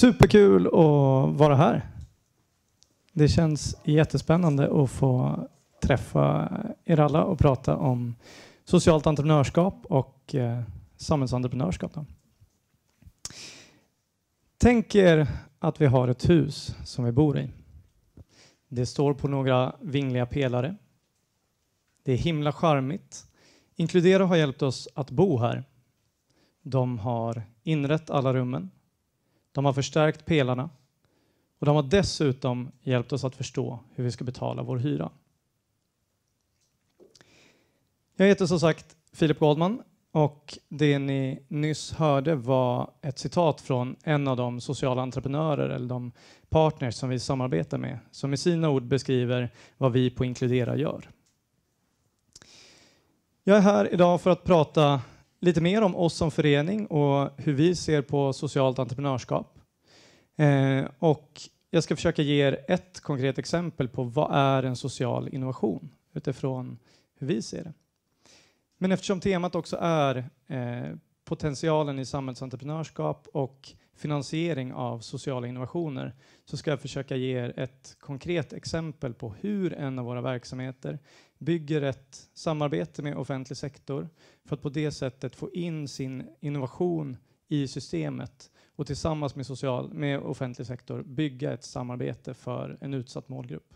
Superkul att vara här. Det känns jättespännande att få träffa er alla och prata om socialt entreprenörskap och eh, samhällsentreprenörskap. Tänk er att vi har ett hus som vi bor i. Det står på några vingliga pelare. Det är himla charmigt. Inkludera har hjälpt oss att bo här. De har inrett alla rummen de har förstärkt pelarna och de har dessutom hjälpt oss att förstå hur vi ska betala vår hyra. Jag heter som sagt Philip Goldman och det ni nyss hörde var ett citat från en av de sociala entreprenörer eller de partners som vi samarbetar med som i sina ord beskriver vad vi på Inkludera gör. Jag är här idag för att prata lite mer om oss som förening och hur vi ser på socialt entreprenörskap. Eh, och jag ska försöka ge er ett konkret exempel på vad är en social innovation utifrån hur vi ser det. Men eftersom temat också är eh, potentialen i samhällsentreprenörskap och finansiering av sociala innovationer så ska jag försöka ge er ett konkret exempel på hur en av våra verksamheter bygger ett samarbete med offentlig sektor för att på det sättet få in sin innovation i systemet och tillsammans med, social, med offentlig sektor bygga ett samarbete för en utsatt målgrupp.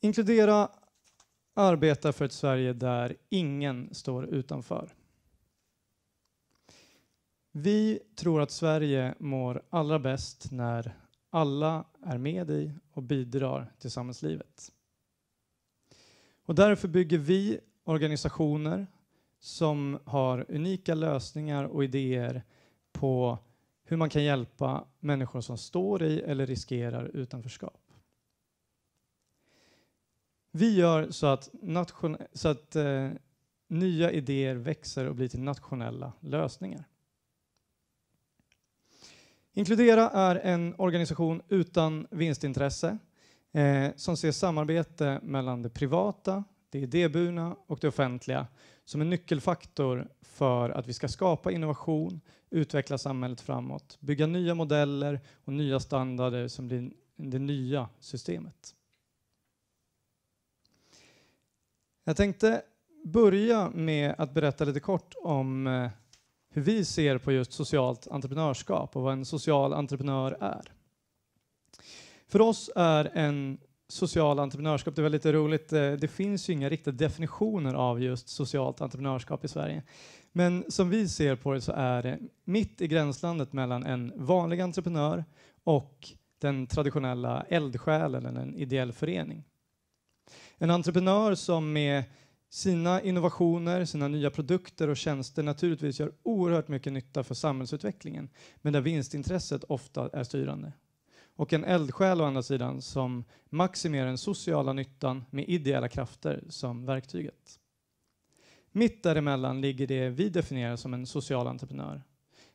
Inkludera arbetar för ett Sverige där ingen står utanför. Vi tror att Sverige mår allra bäst när alla är med i och bidrar till samhällslivet. Och därför bygger vi organisationer som har unika lösningar och idéer på hur man kan hjälpa människor som står i eller riskerar utanförskap. Vi gör så att, så att eh, nya idéer växer och blir till nationella lösningar. Inkludera är en organisation utan vinstintresse eh, som ser samarbete mellan det privata, det idéburna och det offentliga som en nyckelfaktor för att vi ska skapa innovation, utveckla samhället framåt, bygga nya modeller och nya standarder som blir det nya systemet. Jag tänkte börja med att berätta lite kort om eh, hur vi ser på just socialt entreprenörskap och vad en social entreprenör är. För oss är en social entreprenörskap, det är väldigt roligt, eh, det finns ju inga riktiga definitioner av just socialt entreprenörskap i Sverige. Men som vi ser på det så är det mitt i gränslandet mellan en vanlig entreprenör och den traditionella eldsjälen eller en ideell förening. En entreprenör som med sina innovationer, sina nya produkter och tjänster naturligtvis gör oerhört mycket nytta för samhällsutvecklingen, men där vinstintresset ofta är styrande. Och en eldsjäl å andra sidan som maximerar den sociala nyttan med ideella krafter som verktyget. Mitt däremellan ligger det vi definierar som en social entreprenör.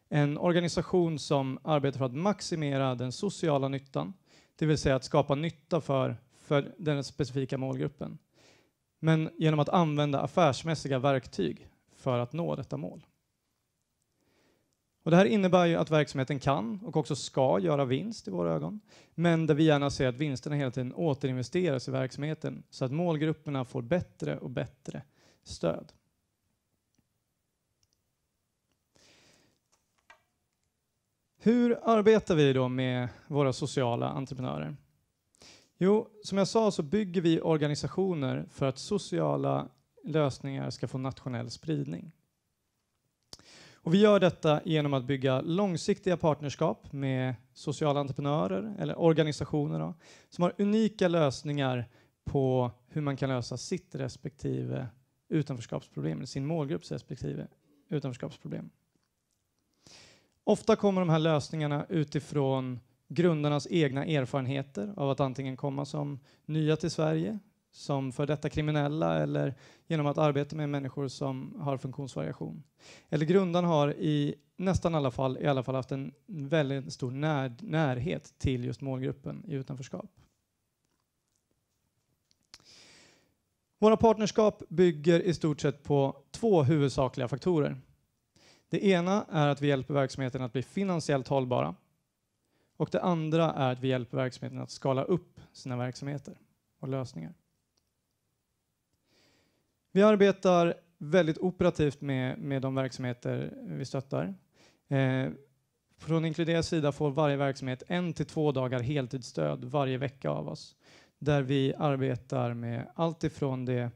En organisation som arbetar för att maximera den sociala nyttan, det vill säga att skapa nytta för, för den specifika målgruppen men genom att använda affärsmässiga verktyg för att nå detta mål. Och det här innebär ju att verksamheten kan och också ska göra vinst i våra ögon, men där vi gärna ser att vinsterna hela tiden återinvesteras i verksamheten så att målgrupperna får bättre och bättre stöd. Hur arbetar vi då med våra sociala entreprenörer? Jo, som jag sa så bygger vi organisationer för att sociala lösningar ska få nationell spridning. Och vi gör detta genom att bygga långsiktiga partnerskap med sociala entreprenörer eller organisationer då, som har unika lösningar på hur man kan lösa sitt respektive utanförskapsproblem, sin målgrupps respektive utanförskapsproblem. Ofta kommer de här lösningarna utifrån grundarnas egna erfarenheter av att antingen komma som nya till Sverige, som för detta kriminella eller genom att arbeta med människor som har funktionsvariation. Eller grundarna har i nästan alla fall i alla fall haft en väldigt stor när, närhet till just målgruppen i utanförskap. Våra partnerskap bygger i stort sett på två huvudsakliga faktorer. Det ena är att vi hjälper verksamheten att bli finansiellt hållbara och det andra är att vi hjälper verksamheten att skala upp sina verksamheter och lösningar. Vi arbetar väldigt operativt med, med de verksamheter vi stöttar. Eh, från Inkluderas sida får varje verksamhet en till två dagar heltidsstöd varje vecka av oss där vi arbetar med allt ifrån det,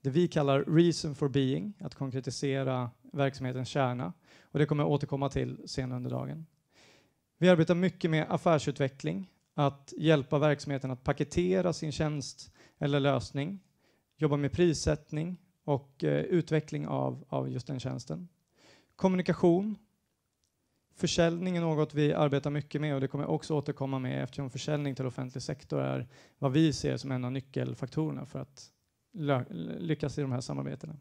det vi kallar reason for being, att konkretisera verksamhetens kärna. Och det kommer jag återkomma till senare under dagen. Vi arbetar mycket med affärsutveckling, att hjälpa verksamheten att paketera sin tjänst eller lösning, jobba med prissättning och eh, utveckling av, av just den tjänsten. Kommunikation. Försäljning är något vi arbetar mycket med och det kommer jag också återkomma med eftersom försäljning till offentlig sektor är vad vi ser som en av nyckelfaktorerna för att lyckas i de här samarbetena.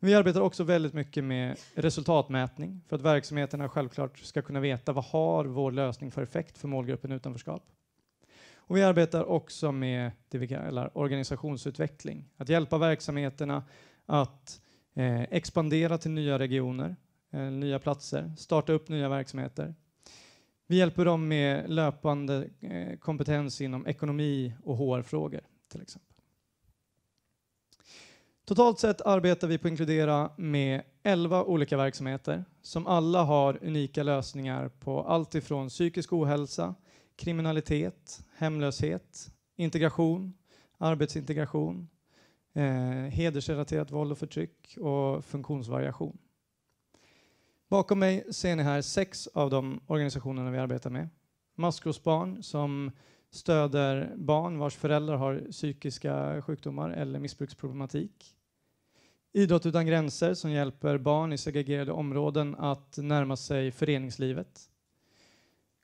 Men vi arbetar också väldigt mycket med resultatmätning för att verksamheterna självklart ska kunna veta vad har vår lösning för effekt för målgruppen utanförskap. Och vi arbetar också med det vi kallar organisationsutveckling. Att hjälpa verksamheterna att eh, expandera till nya regioner, eh, nya platser, starta upp nya verksamheter. Vi hjälper dem med löpande eh, kompetens inom ekonomi och HR-frågor till exempel. Totalt sett arbetar vi på inkludera med 11 olika verksamheter som alla har unika lösningar på allt ifrån psykisk ohälsa, kriminalitet, hemlöshet, integration, arbetsintegration, eh, hedersrelaterat våld och förtryck och funktionsvariation. Bakom mig ser ni här sex av de organisationerna vi arbetar med. Maskrosbarn som stöder barn vars föräldrar har psykiska sjukdomar eller missbruksproblematik. Idrott utan gränser som hjälper barn i segregerade områden att närma sig föreningslivet.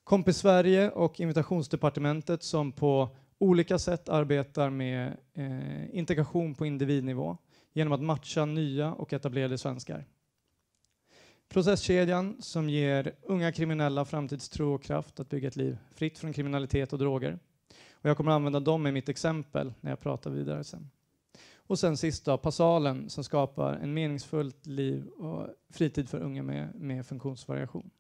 Kompis Sverige och Invitationsdepartementet som på olika sätt arbetar med eh, integration på individnivå genom att matcha nya och etablerade svenskar. Processkedjan som ger unga kriminella framtidstro och kraft att bygga ett liv fritt från kriminalitet och droger. Och jag kommer att använda dem i mitt exempel när jag pratar vidare sen. Och sen sista, Passalen, som skapar en meningsfullt liv och fritid för unga med, med funktionsvariation.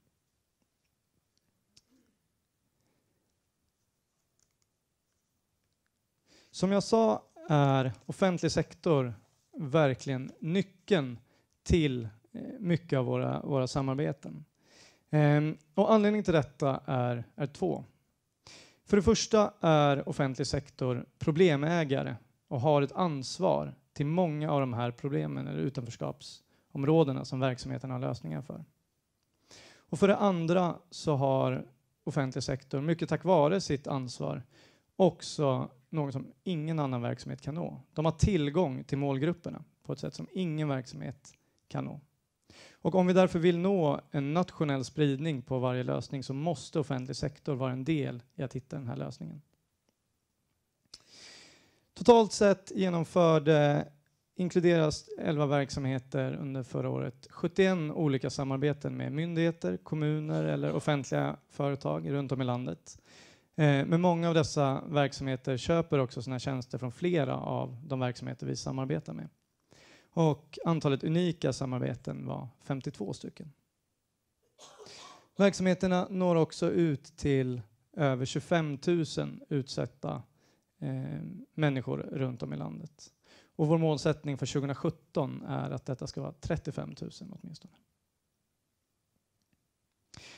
Som jag sa är offentlig sektor verkligen nyckeln till eh, mycket av våra, våra samarbeten. Ehm, och anledningen till detta är, är två. För det första är offentlig sektor problemägare och har ett ansvar till många av de här problemen eller utanförskapsområdena som verksamheten har lösningar för. Och för det andra så har offentlig sektor, mycket tack vare sitt ansvar, också något som ingen annan verksamhet kan nå. De har tillgång till målgrupperna på ett sätt som ingen verksamhet kan nå. Och om vi därför vill nå en nationell spridning på varje lösning så måste offentlig sektor vara en del i att hitta den här lösningen. Totalt sett genomförde inkluderas 11 verksamheter under förra året 71 olika samarbeten med myndigheter, kommuner eller offentliga företag runt om i landet. Eh, men många av dessa verksamheter köper också sina tjänster från flera av de verksamheter vi samarbetar med. Och antalet unika samarbeten var 52 stycken. Verksamheterna når också ut till över 25 000 utsatta eh, människor runt om i landet. Och vår målsättning för 2017 är att detta ska vara 35 000 åtminstone.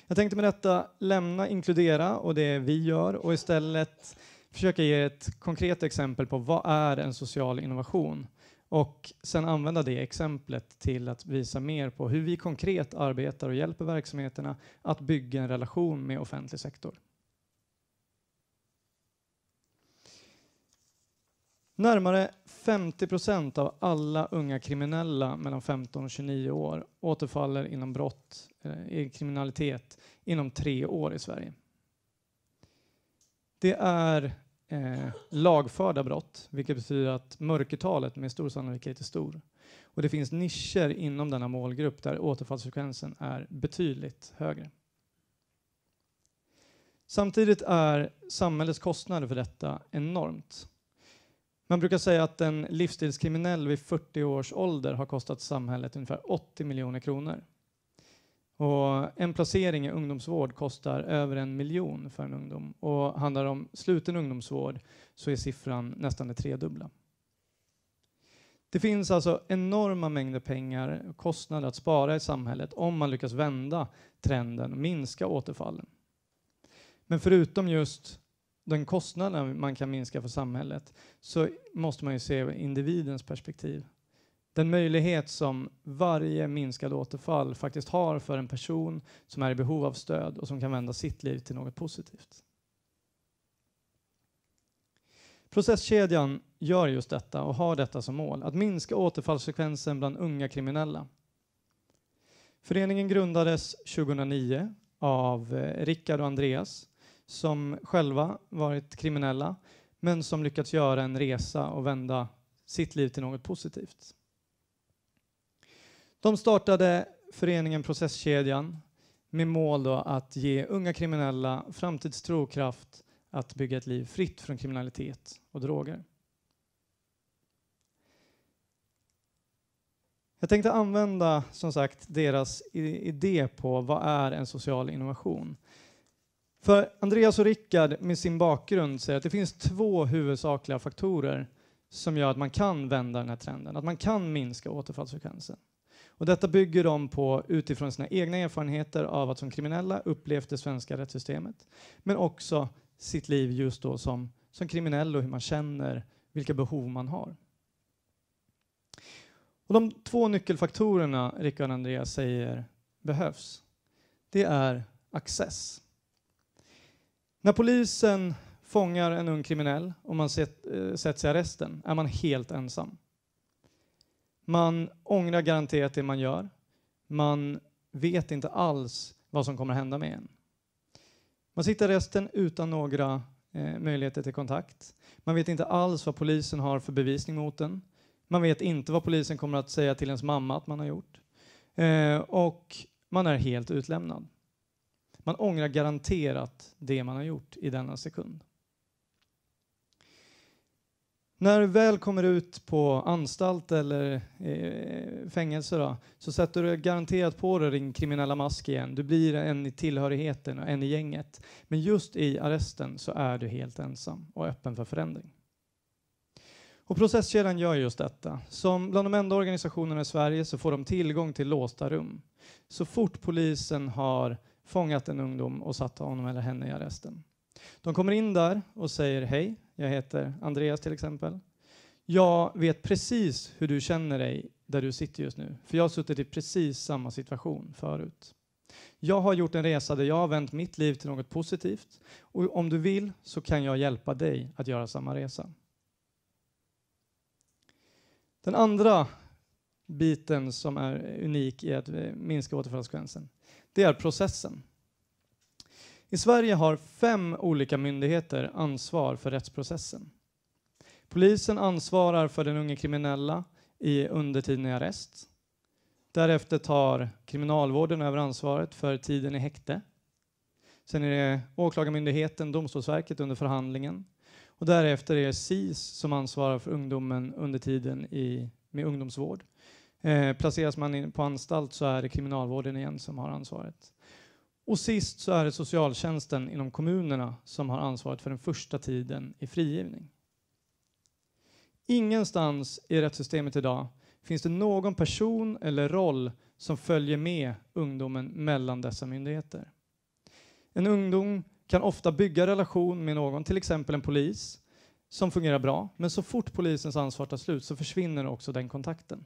Jag tänkte med detta lämna inkludera och det vi gör och istället försöka ge ett konkret exempel på vad är en social innovation och sen använda det exemplet till att visa mer på hur vi konkret arbetar och hjälper verksamheterna att bygga en relation med offentlig sektor. Närmare 50 av alla unga kriminella mellan 15 och 29 år återfaller inom brott, eh, i kriminalitet inom tre år i Sverige. Det är eh, lagförda brott, vilket betyder att mörkertalet med stor sannolikhet är stor. Och det finns nischer inom denna målgrupp där återfallsfrekvensen är betydligt högre. Samtidigt är samhällets kostnader för detta enormt. Man brukar säga att en livsstilskriminell vid 40 års ålder har kostat samhället ungefär 80 miljoner kronor. Och en placering i ungdomsvård kostar över en miljon för en ungdom och handlar det om sluten ungdomsvård så är siffran nästan det tredubbla. Det finns alltså enorma mängder pengar och kostnader att spara i samhället om man lyckas vända trenden och minska återfallen. Men förutom just den kostnaden man kan minska för samhället så måste man ju se individens perspektiv. Den möjlighet som varje minskad återfall faktiskt har för en person som är i behov av stöd och som kan vända sitt liv till något positivt. Processkedjan gör just detta och har detta som mål, att minska återfallsfrekvensen bland unga kriminella. Föreningen grundades 2009 av eh, Rickard och Andreas som själva varit kriminella men som lyckats göra en resa och vända sitt liv till något positivt. De startade föreningen Processkedjan med mål då att ge unga kriminella framtidstro och kraft att bygga ett liv fritt från kriminalitet och droger. Jag tänkte använda som sagt deras idé på vad är en social innovation är. För Andreas och Rickard med sin bakgrund säger att det finns två huvudsakliga faktorer som gör att man kan vända den här trenden, att man kan minska återfallsfrekvensen. Och detta bygger de på utifrån sina egna erfarenheter av att som kriminella upplevt det svenska rättssystemet, men också sitt liv just då som, som kriminell och hur man känner, vilka behov man har. Och de två nyckelfaktorerna Rickard och Andreas säger behövs, det är access. När polisen fångar en ung kriminell och man sett, eh, sätts i arresten är man helt ensam. Man ångrar garanterat det man gör. Man vet inte alls vad som kommer hända med en. Man sitter i arresten utan några eh, möjligheter till kontakt. Man vet inte alls vad polisen har för bevisning mot en. Man vet inte vad polisen kommer att säga till ens mamma att man har gjort. Eh, och man är helt utlämnad. Man ångrar garanterat det man har gjort i denna sekund. När du väl kommer ut på anstalt eller eh, fängelse då, så sätter du garanterat på dig din kriminella mask igen. Du blir en i tillhörigheten och en i gänget. Men just i arresten så är du helt ensam och öppen för förändring. Och processkedjan gör just detta. Som bland de enda organisationerna i Sverige så får de tillgång till låsta rum. Så fort polisen har fångat en ungdom och satt honom eller henne i arresten. De kommer in där och säger hej, jag heter Andreas till exempel. Jag vet precis hur du känner dig där du sitter just nu, för jag har suttit i precis samma situation förut. Jag har gjort en resa där jag har vänt mitt liv till något positivt och om du vill så kan jag hjälpa dig att göra samma resa. Den andra biten som är unik i att minska återfallsfrekvensen, det är processen. I Sverige har fem olika myndigheter ansvar för rättsprocessen. Polisen ansvarar för den unge kriminella i undertiden i arrest. Därefter tar kriminalvården över ansvaret för tiden i häkte. Sen är det Åklagarmyndigheten, Domstolsverket under förhandlingen. Och därefter är det SIS som ansvarar för ungdomen under tiden i, med ungdomsvård. Eh, placeras man på anstalt så är det kriminalvården igen som har ansvaret. Och sist så är det socialtjänsten inom kommunerna som har ansvaret för den första tiden i frigivning. Ingenstans i rättssystemet idag finns det någon person eller roll som följer med ungdomen mellan dessa myndigheter. En ungdom kan ofta bygga relation med någon, till exempel en polis, som fungerar bra, men så fort polisens ansvar tar slut så försvinner också den kontakten.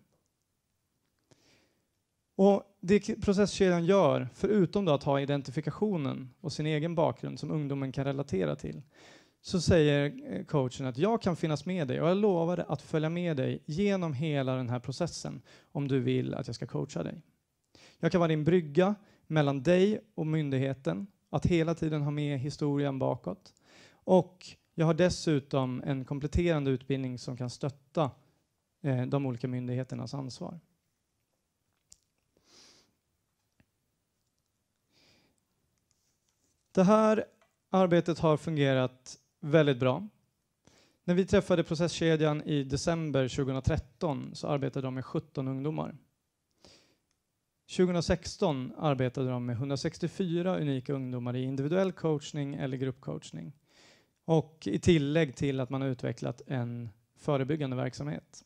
Och det processkedjan gör, förutom att ha identifikationen och sin egen bakgrund som ungdomen kan relatera till, så säger eh, coachen att jag kan finnas med dig och jag lovar att följa med dig genom hela den här processen om du vill att jag ska coacha dig. Jag kan vara din brygga mellan dig och myndigheten, att hela tiden ha med historien bakåt. Och jag har dessutom en kompletterande utbildning som kan stötta eh, de olika myndigheternas ansvar. Det här arbetet har fungerat väldigt bra. När vi träffade processkedjan i december 2013 så arbetade de med 17 ungdomar. 2016 arbetade de med 164 unika ungdomar i individuell coachning eller gruppcoachning. Och i tillägg till att man har utvecklat en förebyggande verksamhet.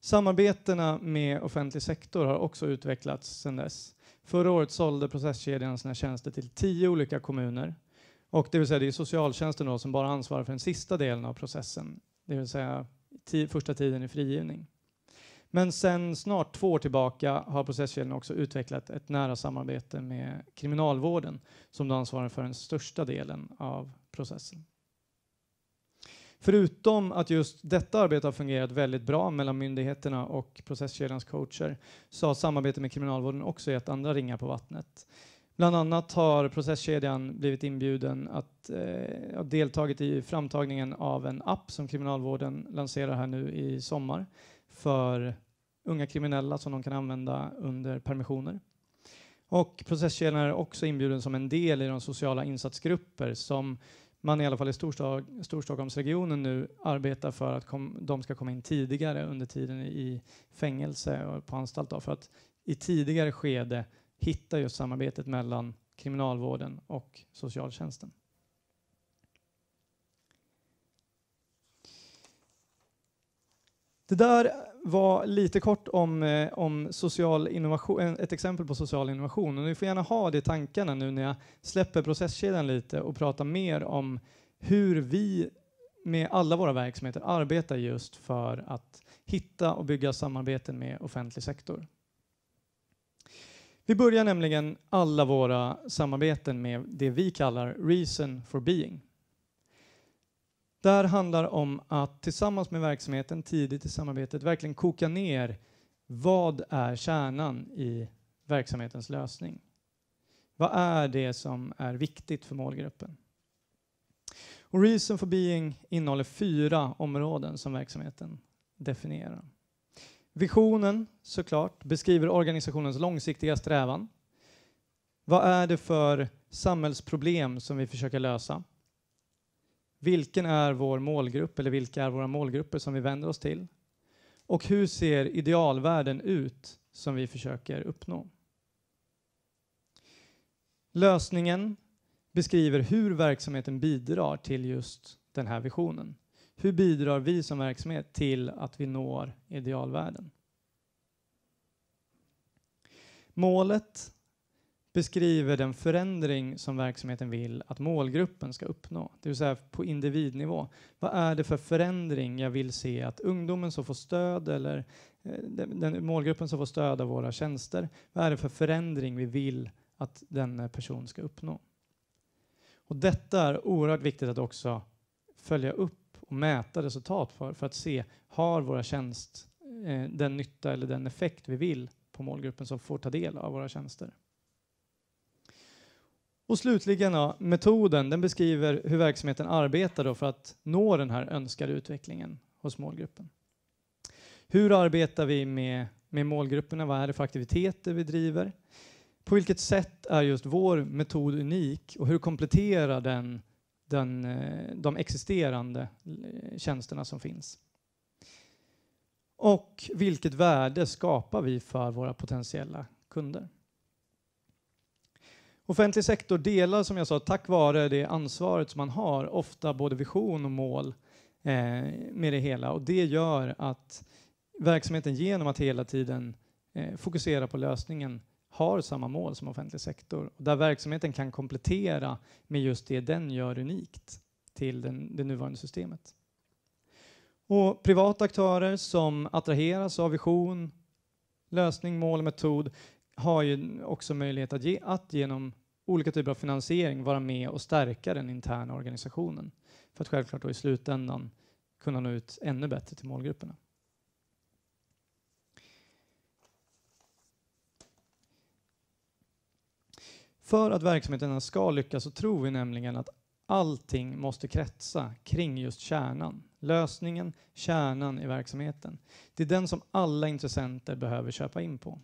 Samarbetena med offentlig sektor har också utvecklats sedan dess. Förra året sålde processkedjan sina tjänster till tio olika kommuner. Och det vill säga det är socialtjänsten då som bara ansvarar för den sista delen av processen, det vill säga första tiden i frigivning. Men sen snart två år tillbaka har processkedjan också utvecklat ett nära samarbete med kriminalvården som då ansvarar för den största delen av processen. Förutom att just detta arbete har fungerat väldigt bra mellan myndigheterna och processkedjans coacher så har samarbetet med Kriminalvården också gett andra ringar på vattnet. Bland annat har processkedjan blivit inbjuden att eh, deltagit i framtagningen av en app som Kriminalvården lanserar här nu i sommar för unga kriminella som de kan använda under permissioner. Och processkedjan är också inbjuden som en del i de sociala insatsgrupper som man i alla fall i Storstad, Storstockholmsregionen nu arbetar för att kom, de ska komma in tidigare under tiden i fängelse och på anstalt då, för att i tidigare skede hitta just samarbetet mellan kriminalvården och socialtjänsten. Det där var lite kort om, eh, om social innovation, ett exempel på social innovation. Och ni får gärna ha det i tankarna nu när jag släpper processkedjan lite och pratar mer om hur vi med alla våra verksamheter arbetar just för att hitta och bygga samarbeten med offentlig sektor. Vi börjar nämligen alla våra samarbeten med det vi kallar Reason for Being där handlar om att tillsammans med verksamheten, tidigt i samarbetet, verkligen koka ner vad är kärnan i verksamhetens lösning? Vad är det som är viktigt för målgruppen? Och Reason for Being innehåller fyra områden som verksamheten definierar. Visionen såklart beskriver organisationens långsiktiga strävan. Vad är det för samhällsproblem som vi försöker lösa? Vilken är vår målgrupp eller vilka är våra målgrupper som vi vänder oss till? Och hur ser idealvärlden ut som vi försöker uppnå? Lösningen beskriver hur verksamheten bidrar till just den här visionen. Hur bidrar vi som verksamhet till att vi når idealvärden? Målet beskriver den förändring som verksamheten vill att målgruppen ska uppnå, det vill säga på individnivå. Vad är det för förändring jag vill se att ungdomen som får stöd eller eh, den, målgruppen som får stöd av våra tjänster, vad är det för förändring vi vill att den person ska uppnå? Och detta är oerhört viktigt att också följa upp och mäta resultat för, för att se har våra tjänst eh, den nytta eller den effekt vi vill på målgruppen som får ta del av våra tjänster. Och slutligen då, metoden, den beskriver hur verksamheten arbetar då för att nå den här önskade utvecklingen hos målgruppen. Hur arbetar vi med, med målgrupperna? Vad är det för aktiviteter vi driver? På vilket sätt är just vår metod unik och hur kompletterar den, den eh, de existerande eh, tjänsterna som finns? Och vilket värde skapar vi för våra potentiella kunder? Offentlig sektor delar, som jag sa, tack vare det ansvaret som man har, ofta både vision och mål eh, med det hela. Och det gör att verksamheten genom att hela tiden eh, fokusera på lösningen har samma mål som offentlig sektor. Och där verksamheten kan komplettera med just det den gör unikt till den, det nuvarande systemet. Och privata aktörer som attraheras av vision, lösning, mål och metod har ju också möjlighet att, ge, att genom olika typer av finansiering vara med och stärka den interna organisationen för att självklart då i slutändan kunna nå ut ännu bättre till målgrupperna. För att verksamheterna ska lyckas så tror vi nämligen att allting måste kretsa kring just kärnan, lösningen, kärnan i verksamheten. Det är den som alla intressenter behöver köpa in på.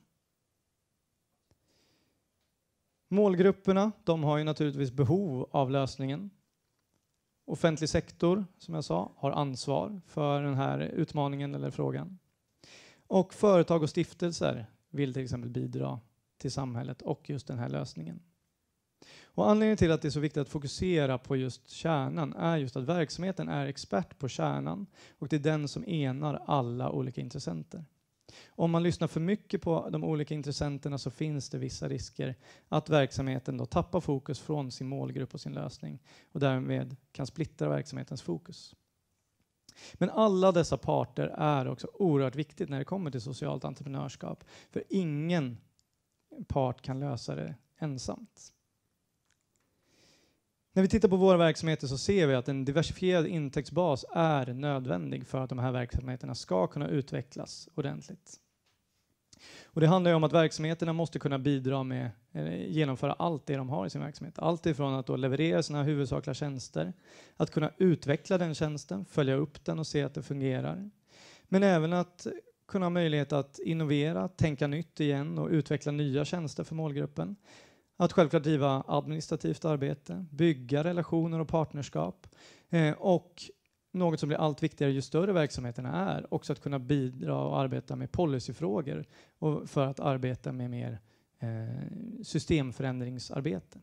Målgrupperna de har ju naturligtvis behov av lösningen. Offentlig sektor, som jag sa, har ansvar för den här utmaningen eller frågan. Och företag och stiftelser vill till exempel bidra till samhället och just den här lösningen. Och anledningen till att det är så viktigt att fokusera på just kärnan är just att verksamheten är expert på kärnan och det är den som enar alla olika intressenter. Om man lyssnar för mycket på de olika intressenterna så finns det vissa risker att verksamheten då tappar fokus från sin målgrupp och sin lösning och därmed kan splittra verksamhetens fokus. Men alla dessa parter är också oerhört viktigt när det kommer till socialt entreprenörskap för ingen part kan lösa det ensamt. När vi tittar på våra verksamheter så ser vi att en diversifierad intäktsbas är nödvändig för att de här verksamheterna ska kunna utvecklas ordentligt. Och det handlar ju om att verksamheterna måste kunna bidra med, genomföra allt det de har i sin verksamhet. Allt ifrån att leverera sina huvudsakliga tjänster, att kunna utveckla den tjänsten, följa upp den och se att det fungerar. Men även att kunna ha möjlighet att innovera, tänka nytt igen och utveckla nya tjänster för målgruppen att självklart driva administrativt arbete, bygga relationer och partnerskap eh, och något som blir allt viktigare ju större verksamheterna är, också att kunna bidra och arbeta med policyfrågor och för att arbeta med mer eh, systemförändringsarbete.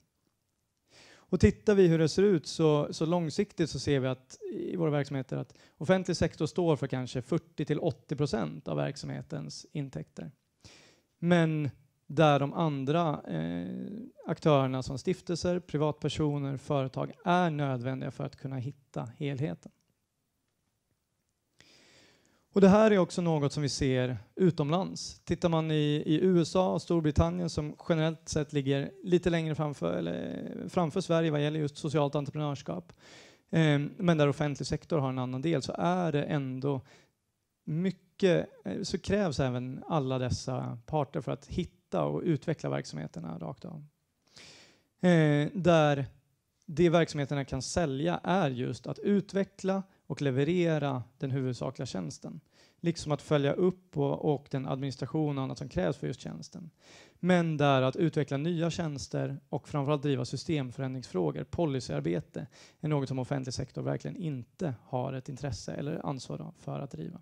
Och tittar vi hur det ser ut så, så, långsiktigt så ser vi att i våra verksamheter att offentlig sektor står för kanske 40 till 80 procent av verksamhetens intäkter. Men där de andra eh, aktörerna som stiftelser, privatpersoner, företag är nödvändiga för att kunna hitta helheten. Och det här är också något som vi ser utomlands. Tittar man i, i USA och Storbritannien som generellt sett ligger lite längre framför, eller, framför Sverige vad gäller just socialt entreprenörskap, eh, men där offentlig sektor har en annan del, så är det ändå mycket, eh, så krävs även alla dessa parter för att hitta hitta och utveckla verksamheterna rakt av. Eh, där det verksamheterna kan sälja är just att utveckla och leverera den huvudsakliga tjänsten. Liksom att följa upp och, och den administration och annat som krävs för just tjänsten. Men där att utveckla nya tjänster och framförallt driva systemförändringsfrågor, policyarbete, är något som offentlig sektor verkligen inte har ett intresse eller ansvar för att driva.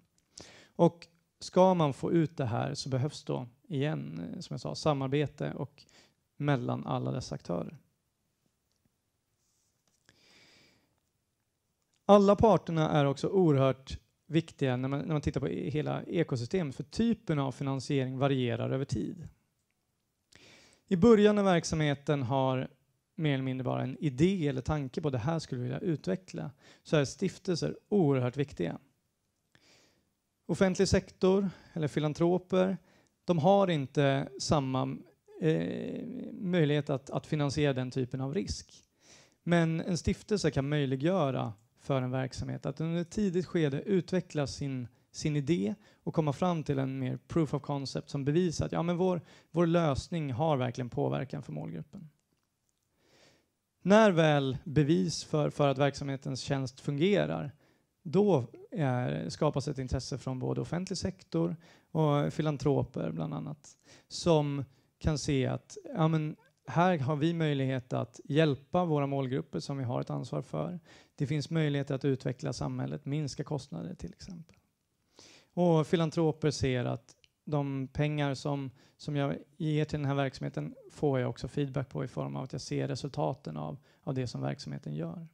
Och ska man få ut det här så behövs då igen, eh, som jag sa, samarbete och mellan alla dessa aktörer. Alla parterna är också oerhört viktiga när man, när man tittar på hela ekosystemet för typen av finansiering varierar över tid. I början när verksamheten har mer eller mindre bara en idé eller tanke på det här skulle vi vilja utveckla så är stiftelser oerhört viktiga. Offentlig sektor eller filantroper de har inte samma eh, möjlighet att, att finansiera den typen av risk. Men en stiftelse kan möjliggöra för en verksamhet att under ett tidigt skede utveckla sin, sin idé och komma fram till en mer proof of concept som bevisar att ja, men vår, vår lösning har verkligen påverkan för målgruppen. När väl bevis för, för att verksamhetens tjänst fungerar då är, skapas ett intresse från både offentlig sektor och filantroper bland annat, som kan se att ja, men här har vi möjlighet att hjälpa våra målgrupper som vi har ett ansvar för. Det finns möjligheter att utveckla samhället, minska kostnader till exempel. Och filantroper ser att de pengar som, som jag ger till den här verksamheten får jag också feedback på i form av att jag ser resultaten av, av det som verksamheten gör.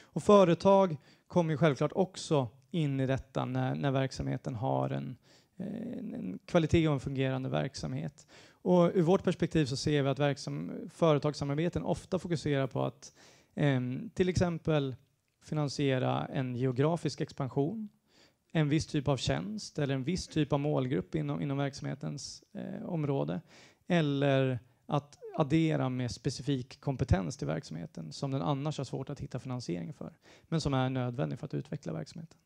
Och företag kommer självklart också in i detta när, när verksamheten har en, eh, en, en kvalitet och en fungerande verksamhet. Och ur vårt perspektiv så ser vi att verksam, företagssamarbeten ofta fokuserar på att eh, till exempel finansiera en geografisk expansion, en viss typ av tjänst eller en viss typ av målgrupp inom, inom verksamhetens eh, område eller att addera med specifik kompetens till verksamheten som den annars har svårt att hitta finansiering för men som är nödvändig för att utveckla verksamheten.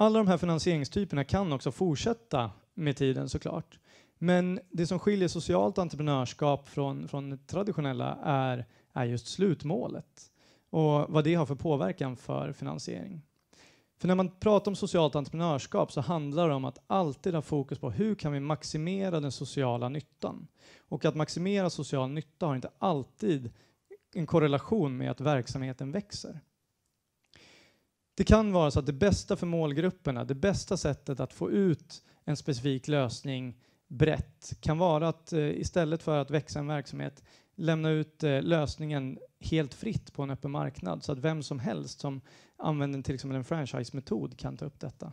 Alla de här finansieringstyperna kan också fortsätta med tiden såklart. Men det som skiljer socialt entreprenörskap från, från traditionella är, är just slutmålet och vad det har för påverkan för finansiering. För när man pratar om socialt entreprenörskap så handlar det om att alltid ha fokus på hur kan vi maximera den sociala nyttan? Och att maximera social nytta har inte alltid en korrelation med att verksamheten växer. Det kan vara så att det bästa för målgrupperna, det bästa sättet att få ut en specifik lösning brett kan vara att eh, istället för att växa en verksamhet lämna ut eh, lösningen helt fritt på en öppen marknad så att vem som helst som använder till exempel en franchise metod kan ta upp detta.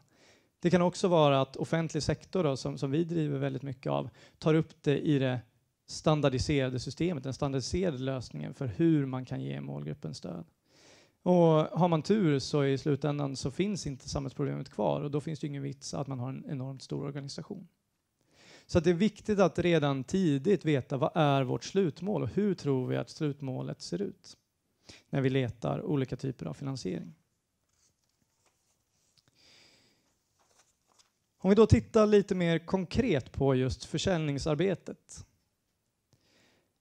Det kan också vara att offentlig sektor, då, som, som vi driver väldigt mycket av, tar upp det i det standardiserade systemet, den standardiserade lösningen för hur man kan ge målgruppen stöd. Och har man tur så i slutändan så finns inte samhällsproblemet kvar och då finns det ingen vits att man har en enormt stor organisation. Så det är viktigt att redan tidigt veta vad är vårt slutmål och hur tror vi att slutmålet ser ut när vi letar olika typer av finansiering. Om vi då tittar lite mer konkret på just försäljningsarbetet.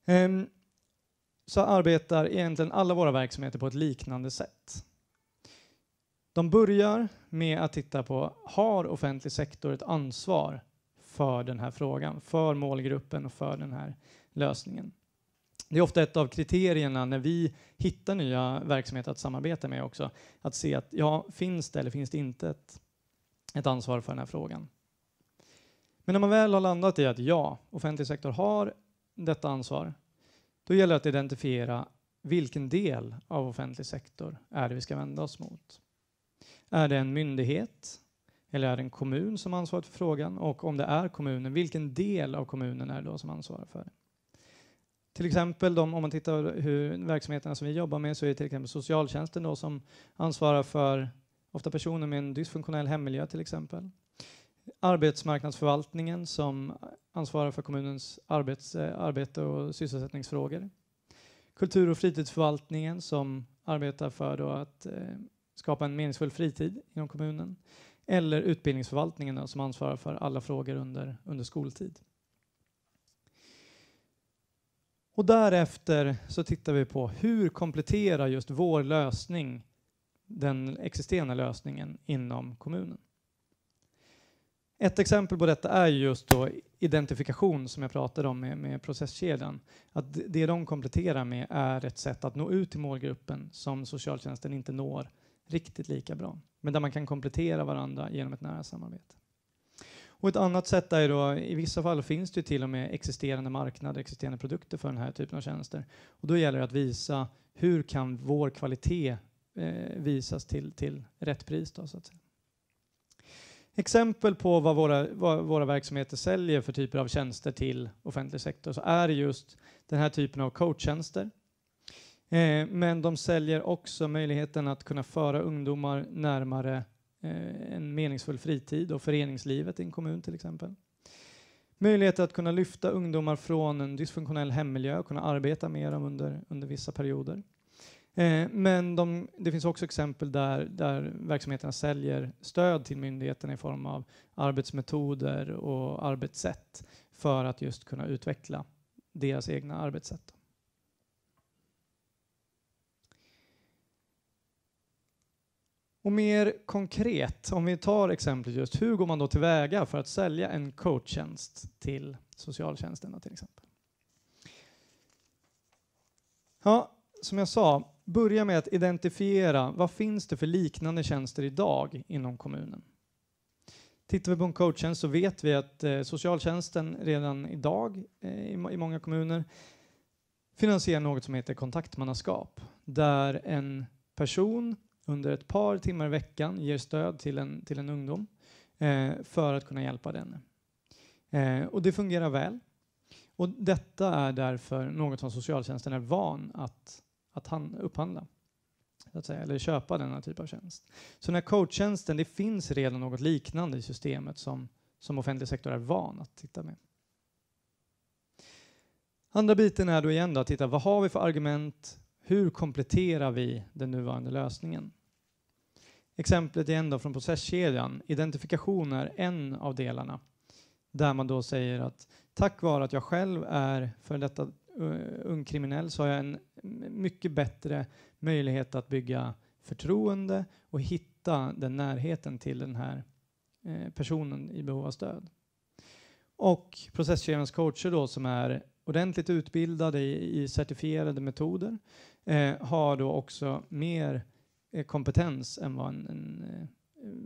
Ehm, så arbetar egentligen alla våra verksamheter på ett liknande sätt. De börjar med att titta på har offentlig sektor ett ansvar för den här frågan, för målgruppen och för den här lösningen. Det är ofta ett av kriterierna när vi hittar nya verksamheter att samarbeta med också, att se att ja, finns det eller finns det inte ett, ett ansvar för den här frågan? Men när man väl har landat i att ja, offentlig sektor har detta ansvar, då gäller det att identifiera vilken del av offentlig sektor är det vi ska vända oss mot. Är det en myndighet eller är det en kommun som ansvarar för frågan? Och om det är kommunen, vilken del av kommunen är det då som ansvarar för det? Till exempel de, om man tittar hur verksamheterna som vi jobbar med så är det till exempel socialtjänsten då som ansvarar för ofta personer med en dysfunktionell hemmiljö till exempel arbetsmarknadsförvaltningen som ansvarar för kommunens arbets, eh, arbete och sysselsättningsfrågor. Kultur och fritidsförvaltningen som arbetar för att eh, skapa en meningsfull fritid inom kommunen. Eller utbildningsförvaltningen som ansvarar för alla frågor under, under skoltid. Och därefter så tittar vi på hur kompletterar just vår lösning den existerande lösningen inom kommunen. Ett exempel på detta är just då identifikation som jag pratade om med, med processkedjan. Att det de kompletterar med är ett sätt att nå ut till målgruppen som socialtjänsten inte når riktigt lika bra. Men där man kan komplettera varandra genom ett nära samarbete. Och ett annat sätt är då, i vissa fall finns det till och med existerande marknader, existerande produkter för den här typen av tjänster. Och då gäller det att visa hur kan vår kvalitet eh, visas till, till rätt pris då, så att säga. Exempel på vad våra, vad våra verksamheter säljer för typer av tjänster till offentlig sektor så är det just den här typen av coachtjänster. Eh, men de säljer också möjligheten att kunna föra ungdomar närmare eh, en meningsfull fritid och föreningslivet i en kommun till exempel. Möjlighet att kunna lyfta ungdomar från en dysfunktionell hemmiljö och kunna arbeta med dem under, under vissa perioder. Eh, men de, det finns också exempel där, där verksamheterna säljer stöd till myndigheterna i form av arbetsmetoder och arbetssätt för att just kunna utveckla deras egna arbetssätt. Och mer konkret, om vi tar exemplet just, hur går man då tillväga för att sälja en coachtjänst till socialtjänsterna till exempel? Ja, som jag sa, börja med att identifiera vad finns det för liknande tjänster idag inom kommunen. Tittar vi på en coachtjänst så vet vi att eh, socialtjänsten redan idag eh, i, i många kommuner finansierar något som heter kontaktmannaskap där en person under ett par timmar i veckan ger stöd till en, till en ungdom eh, för att kunna hjälpa denne. Eh, och det fungerar väl. Och detta är därför något som socialtjänsten är van att att han, upphandla, så att säga, eller köpa denna typ av tjänst. Så den här coachtjänsten, det finns redan något liknande i systemet som, som offentlig sektor är van att titta med. Andra biten är då igen då att titta, vad har vi för argument? Hur kompletterar vi den nuvarande lösningen? Exemplet igen då från processkedjan, identifikation är en av delarna där man då säger att tack vare att jag själv är för detta Eh, ung kriminell så har jag en mycket bättre möjlighet att bygga förtroende och hitta den närheten till den här eh, personen i behov av stöd. Och processkedjans coacher då som är ordentligt utbildade i, certifierade metoder eh, har då också mer kompetens än vad en, en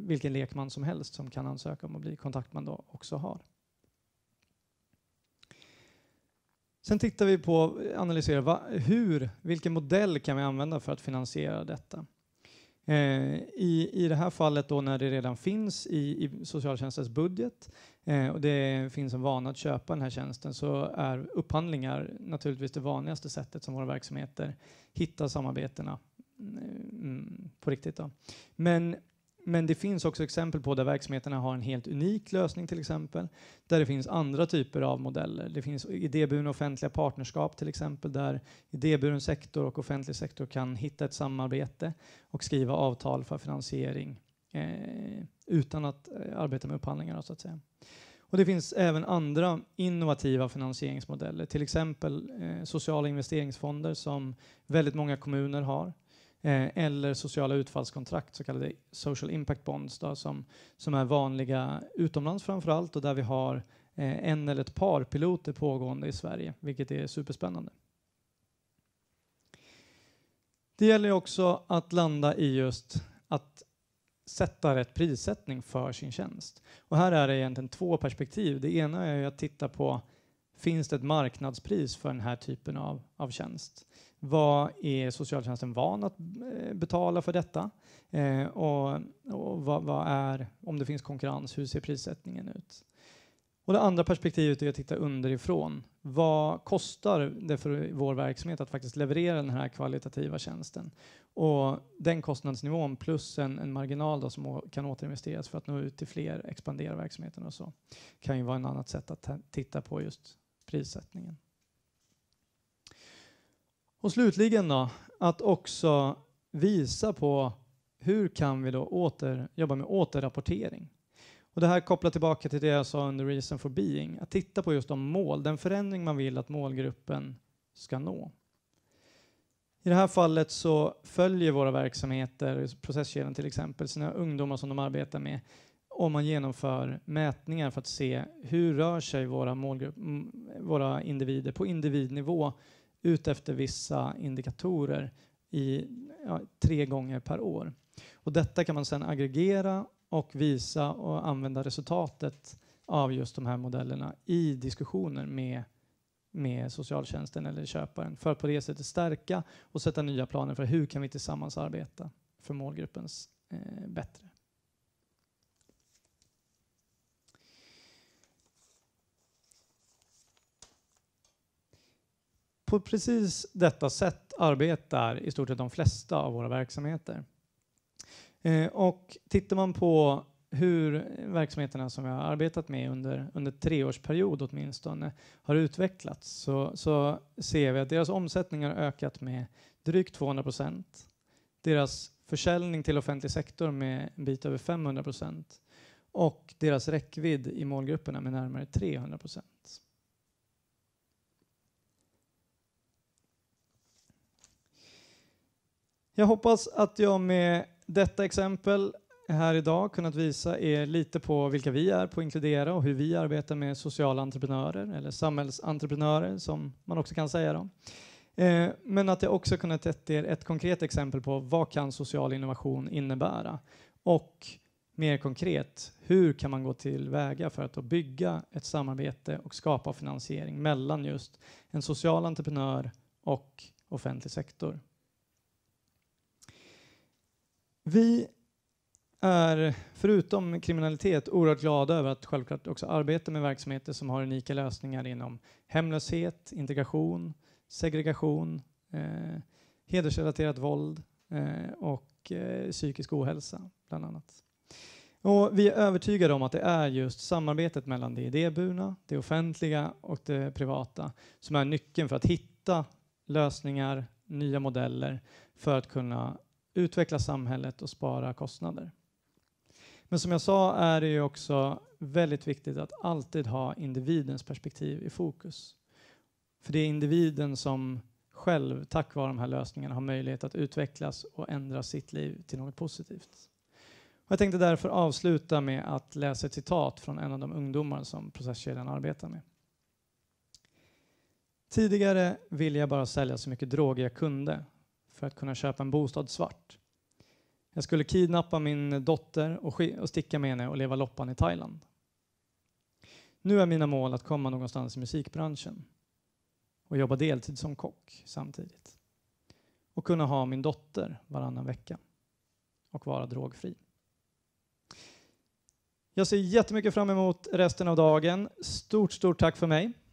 vilken lekman som helst som kan ansöka om att bli kontaktman då också har. Sen tittar vi på, analyserar va, hur, vilken modell kan vi använda för att finansiera detta? Eh, i, I det här fallet då när det redan finns i, i socialtjänstens budget eh, och det finns en vana att köpa den här tjänsten så är upphandlingar naturligtvis det vanligaste sättet som våra verksamheter hittar samarbetena mm, på riktigt. Då. Men men det finns också exempel på där verksamheterna har en helt unik lösning till exempel, där det finns andra typer av modeller. Det finns idéburna offentliga partnerskap till exempel, där idéburen sektor och offentlig sektor kan hitta ett samarbete och skriva avtal för finansiering eh, utan att eh, arbeta med upphandlingar. Så att säga. Och det finns även andra innovativa finansieringsmodeller, till exempel eh, sociala investeringsfonder som väldigt många kommuner har. Eh, eller sociala utfallskontrakt, så kallade social impact bonds, då, som, som är vanliga utomlands framför allt och där vi har eh, en eller ett par piloter pågående i Sverige, vilket är superspännande. Det gäller också att landa i just att sätta rätt prissättning för sin tjänst. Och här är det egentligen två perspektiv. Det ena är att titta på finns det ett marknadspris för den här typen av, av tjänst? Vad är socialtjänsten van att eh, betala för detta? Eh, och, och vad, vad, är, om det finns konkurrens, hur ser prissättningen ut? Och det andra perspektivet är att titta underifrån. Vad kostar det för vår verksamhet att faktiskt leverera den här kvalitativa tjänsten? Och den kostnadsnivån plus en, en marginal som kan återinvesteras för att nå ut till fler, expandera verksamheten och så, kan ju vara ett annat sätt att titta på just prissättningen. Och slutligen då, att också visa på hur kan vi då åter, jobba med återrapportering. Och det här kopplar tillbaka till det jag sa under Reason for Being, att titta på just de mål, den förändring man vill att målgruppen ska nå. I det här fallet så följer våra verksamheter, processkedjan till exempel, sina ungdomar som de arbetar med om man genomför mätningar för att se hur rör sig våra, målgrupp, våra individer på individnivå ut efter vissa indikatorer i ja, tre gånger per år. Och detta kan man sedan aggregera och visa och använda resultatet av just de här modellerna i diskussioner med, med socialtjänsten eller köparen för att på det sättet stärka och sätta nya planer för hur kan vi tillsammans arbeta för målgruppens eh, bättre. på precis detta sätt arbetar i stort sett de flesta av våra verksamheter. Eh, och tittar man på hur verksamheterna som vi har arbetat med under, under treårsperiod åtminstone har utvecklats så, så ser vi att deras omsättning har ökat med drygt 200 procent. Deras försäljning till offentlig sektor med en bit över 500 procent och deras räckvidd i målgrupperna med närmare 300 procent. Jag hoppas att jag med detta exempel här idag kunnat visa er lite på vilka vi är på Inkludera och hur vi arbetar med sociala entreprenörer eller samhällsentreprenörer som man också kan säga dem. Eh, men att jag också kunnat ge er ett konkret exempel på vad kan social innovation innebära och mer konkret, hur kan man gå till väga för att bygga ett samarbete och skapa finansiering mellan just en social entreprenör och offentlig sektor? Vi är, förutom kriminalitet, oerhört glada över att självklart också arbeta med verksamheter som har unika lösningar inom hemlöshet, integration, segregation, eh, hedersrelaterat våld eh, och eh, psykisk ohälsa, bland annat. Och vi är övertygade om att det är just samarbetet mellan det idéburna, det offentliga och det privata som är nyckeln för att hitta lösningar, nya modeller för att kunna utveckla samhället och spara kostnader. Men som jag sa är det ju också väldigt viktigt att alltid ha individens perspektiv i fokus. För det är individen som själv, tack vare de här lösningarna, har möjlighet att utvecklas och ändra sitt liv till något positivt. Och jag tänkte därför avsluta med att läsa ett citat från en av de ungdomar som processkedjan arbetar med. Tidigare ville jag bara sälja så mycket droger jag kunde för att kunna köpa en bostad svart. Jag skulle kidnappa min dotter och, och sticka med henne och leva loppan i Thailand. Nu är mina mål att komma någonstans i musikbranschen och jobba deltid som kock samtidigt och kunna ha min dotter varannan vecka och vara drogfri. Jag ser jättemycket fram emot resten av dagen. Stort, stort tack för mig.